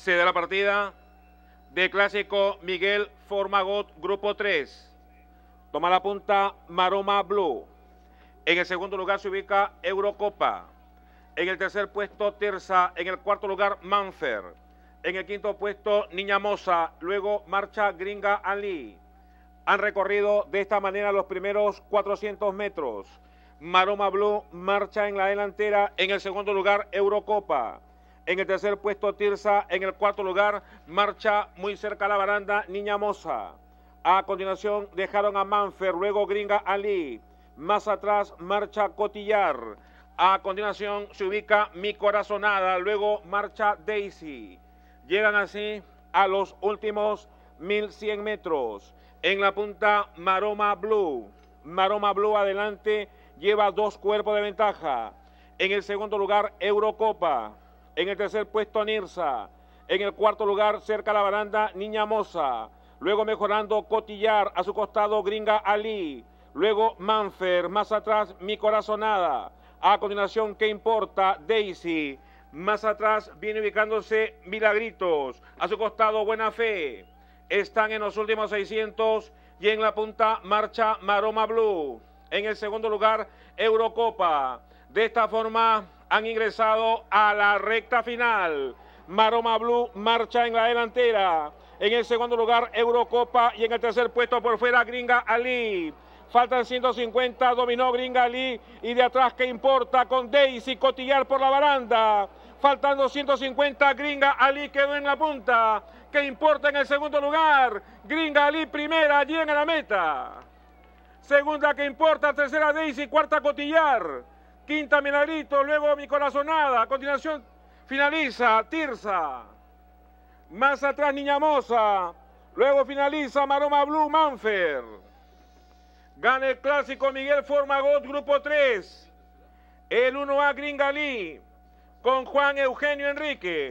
se da la partida de clásico Miguel Formagot, grupo 3. Toma la punta Maroma Blue. En el segundo lugar se ubica Eurocopa. En el tercer puesto Terza. En el cuarto lugar Manfer. En el quinto puesto Niña Mosa. Luego marcha Gringa Ali. Han recorrido de esta manera los primeros 400 metros. Maroma Blue marcha en la delantera. En el segundo lugar Eurocopa. En el tercer puesto, Tirsa. En el cuarto lugar, marcha muy cerca a la baranda, Niña Moza. A continuación, dejaron a Manfer, luego Gringa Ali. Más atrás, marcha Cotillar. A continuación, se ubica Mi Corazonada, luego marcha Daisy. Llegan así a los últimos 1100 metros. En la punta, Maroma Blue. Maroma Blue adelante lleva dos cuerpos de ventaja. En el segundo lugar, Eurocopa. En el tercer puesto, Nirsa. En el cuarto lugar, cerca a la baranda, Niña Moza. Luego mejorando Cotillar, a su costado Gringa Ali. Luego Manfer, más atrás Mi Corazonada. A continuación, ¿qué importa? Daisy. Más atrás viene ubicándose Milagritos. A su costado Buena Fe. Están en los últimos 600 y en la punta marcha Maroma Blue. En el segundo lugar, Eurocopa. De esta forma, han ingresado a la recta final. Maroma Blue marcha en la delantera. En el segundo lugar, Eurocopa. Y en el tercer puesto, por fuera, Gringa Ali. Faltan 150, dominó Gringa Ali. Y de atrás, ¿qué importa? Con Daisy, cotillar por la baranda. Faltan 250, Gringa Ali quedó en la punta. ¿Qué importa en el segundo lugar? Gringa Ali primera, allí en la meta. Segunda, ¿qué importa? Tercera, Daisy. Cuarta, cotillar. Quinta Milagrito, luego mi corazonada. A continuación finaliza Tirsa. Más atrás Niña Mosa. Luego finaliza Maroma Blue Manfer. Gana el clásico Miguel Formagot, grupo 3. El 1A Gringalí con Juan Eugenio Enrique.